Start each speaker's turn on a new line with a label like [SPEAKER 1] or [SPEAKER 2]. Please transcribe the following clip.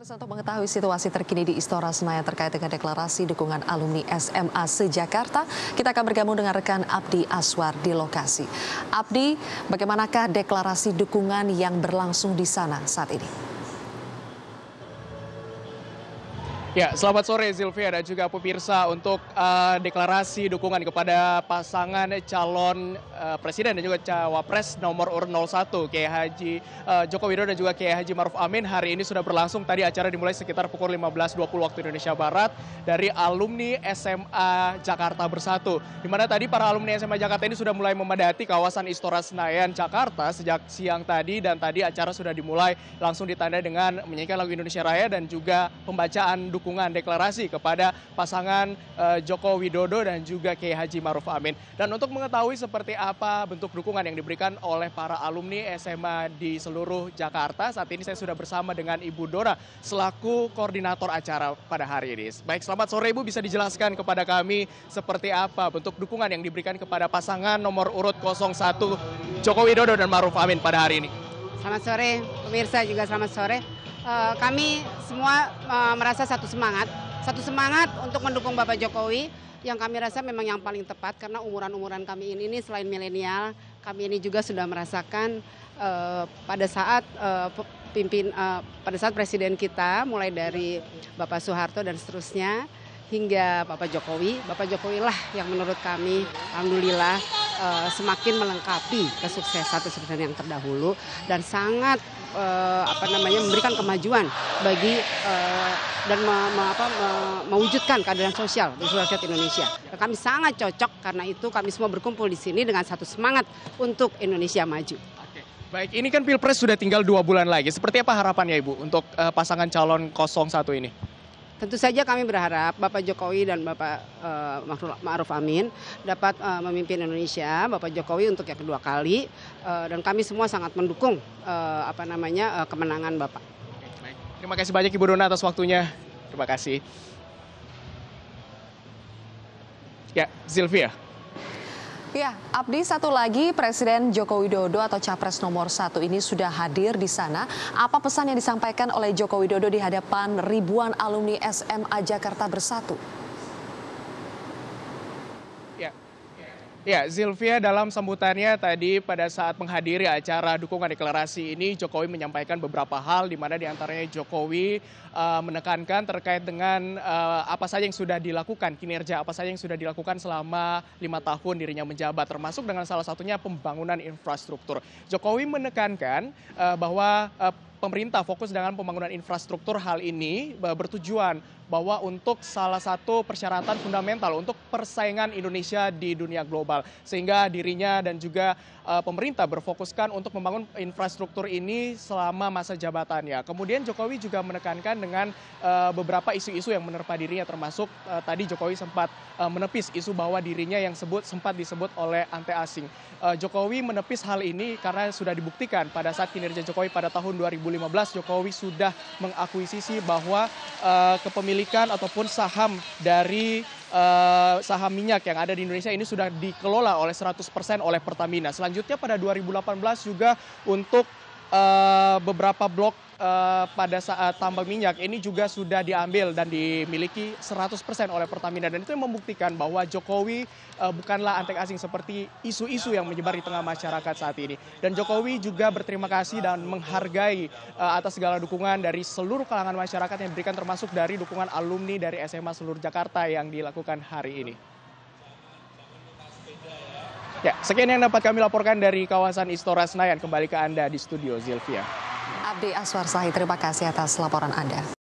[SPEAKER 1] Pemirsa untuk mengetahui situasi terkini di Istora Senayan terkait dengan deklarasi dukungan alumni SMA seJakarta, kita akan bergabung dengan rekan Abdi Aswar di lokasi. Abdi, bagaimanakah deklarasi dukungan yang berlangsung di sana saat ini?
[SPEAKER 2] Ya, selamat sore Zilvia dan juga pemirsa untuk uh, deklarasi dukungan kepada pasangan calon uh, presiden dan juga cawapres nomor urut 01 Kiai Haji uh, Joko Widodo dan juga Kiai Haji Maruf Amin hari ini sudah berlangsung. Tadi acara dimulai sekitar pukul 15.20 waktu Indonesia Barat dari alumni SMA Jakarta Bersatu. Di mana tadi para alumni SMA Jakarta ini sudah mulai memadati kawasan Istora Senayan Jakarta sejak siang tadi dan tadi acara sudah dimulai langsung ditandai dengan menyanyikan lagu Indonesia Raya dan juga pembacaan dukungan dukungan deklarasi kepada pasangan eh, Joko Widodo dan juga Kiai Haji Maruf Amin. Dan untuk mengetahui seperti apa bentuk dukungan yang diberikan oleh para alumni SMA di seluruh Jakarta, saat ini saya sudah bersama dengan Ibu Dora selaku koordinator acara pada hari ini. Baik, selamat sore Ibu, bisa dijelaskan kepada kami seperti apa bentuk dukungan yang diberikan kepada pasangan nomor urut 01 Joko Widodo dan Maruf Amin pada hari ini?
[SPEAKER 3] Selamat sore, pemirsa juga selamat sore. Eh, kami semua eh, merasa satu semangat, satu semangat untuk mendukung Bapak Jokowi yang kami rasa memang yang paling tepat karena umuran-umuran kami ini, ini selain milenial, kami ini juga sudah merasakan eh, pada saat pimpin pada saat presiden kita mulai dari Bapak Soeharto dan seterusnya hingga Bapak Jokowi. Bapak Jokowi lah yang menurut kami alhamdulillah uh, semakin melengkapi kesuksesan kesuksesan yang terdahulu dan sangat uh, apa namanya memberikan kemajuan bagi uh, dan me, me, apa, me, mewujudkan keadilan sosial di seluruh rakyat Indonesia. Kami sangat cocok karena itu kami semua berkumpul di sini dengan satu semangat untuk Indonesia maju.
[SPEAKER 2] Baik, ini kan Pilpres sudah tinggal dua bulan lagi. Seperti apa harapannya Ibu untuk uh, pasangan calon 01 ini?
[SPEAKER 3] Tentu saja kami berharap Bapak Jokowi dan Bapak uh, Ma'ruf Amin dapat uh, memimpin Indonesia, Bapak Jokowi untuk yang kedua kali uh, dan kami semua sangat mendukung uh, apa namanya uh, kemenangan Bapak.
[SPEAKER 2] Terima kasih banyak Ibu
[SPEAKER 3] Dona atas waktunya. Terima kasih.
[SPEAKER 2] Ya, Zilvia.
[SPEAKER 1] Ya, Abdi satu lagi Presiden Joko Widodo atau Capres nomor satu ini sudah hadir di sana. Apa pesan yang disampaikan oleh Joko Widodo di hadapan ribuan alumni SMA Jakarta Bersatu?
[SPEAKER 2] Ya, ya zilvia dalam sambutannya tadi pada saat menghadiri acara dukungan deklarasi ini jokowi menyampaikan beberapa hal di mana diantaranya jokowi eh, menekankan terkait dengan eh, apa saja yang sudah dilakukan kinerja apa saja yang sudah dilakukan selama lima tahun dirinya menjabat termasuk dengan salah satunya pembangunan infrastruktur jokowi menekankan eh, bahwa pemerintah fokus dengan pembangunan infrastruktur hal ini e, bertujuan bahwa untuk salah satu persyaratan fundamental untuk persaingan Indonesia di dunia global. Sehingga dirinya dan juga e, pemerintah berfokuskan untuk membangun infrastruktur ini selama masa jabatannya. Kemudian Jokowi juga menekankan dengan e, beberapa isu-isu yang menerpa dirinya termasuk tadi Jokowi sempat menepis isu bahwa dirinya yang sebut sempat disebut oleh ante asing. Jokowi menepis hal ini karena sudah dibuktikan pada saat kinerja Jokowi pada tahun 2000 2015 lima belas jokowi sudah mengakuisisi bahwa eh, kepemilikan ataupun saham dari eh, saham minyak yang ada di Indonesia ini sudah dikelola oleh 100% oleh Pertamina. Selanjutnya pada 2018 juga untuk Eh, beberapa blok eh, pada saat tambang minyak ini juga sudah diambil dan dimiliki 100% oleh Pertamina. Dan itu membuktikan bahwa Jokowi eh, bukanlah antek asing seperti isu-isu yang menyebar di tengah masyarakat saat ini. Dan Jokowi juga berterima kasih dan menghargai atas segala dukungan dari seluruh kalangan masyarakat yang diberikan termasuk dari dukungan alumni dari SMA seluruh Jakarta yang dilakukan hari ini. Ya, sekian yang dapat kami laporkan dari kawasan Istora Senayan. Kembali ke Anda di studio Zilvia.
[SPEAKER 3] Abdi Aswar Sahi, terima kasih atas laporan Anda.